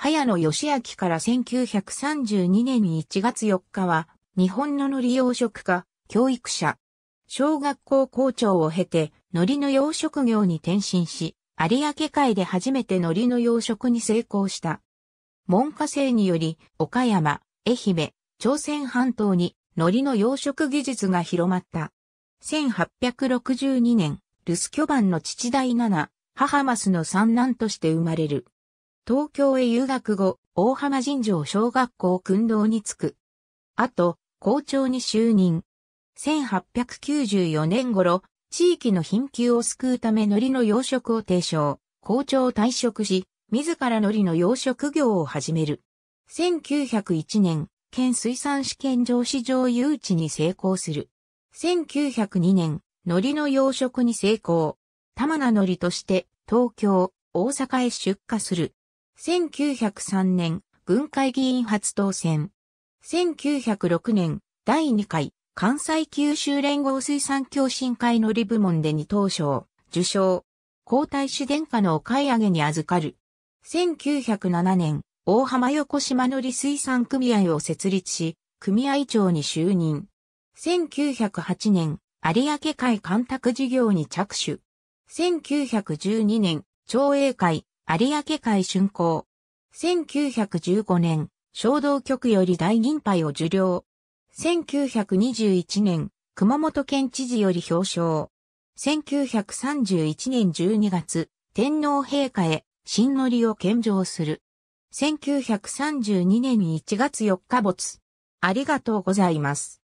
早野義明から1932年1月4日は、日本の海苔養殖家、教育者、小学校校長を経て、海苔の養殖業に転身し、有明海で初めて海苔の養殖に成功した。文科生により、岡山、愛媛、朝鮮半島に海苔の養殖技術が広まった。1862年、留守巨番の父代七、母マスの三男として生まれる。東京へ留学後、大浜尋常小学校訓導に就く。あと、校長に就任。1894年頃、地域の貧窮を救うため海苔の養殖を提唱、校長を退職し、自ら海苔の養殖業を始める。1901年、県水産試験場市場誘致に成功する。1902年、海苔の養殖に成功。玉名海苔として、東京、大阪へ出荷する。1903年、軍会議員初当選。1906年、第2回、関西九州連合水産協進会のリ部門で二等賞、受賞。皇太子殿下のお買い上げに預かる。1907年、大浜横島のり水産組合を設立し、組合長に就任。1908年、有明海干拓事業に着手。1912年、町営会、有明海春工。1915年、小道局より大銀杯を受領。1921年、熊本県知事より表彰。1931年12月、天皇陛下へ、新則を献上する。1932年1月4日没。ありがとうございます。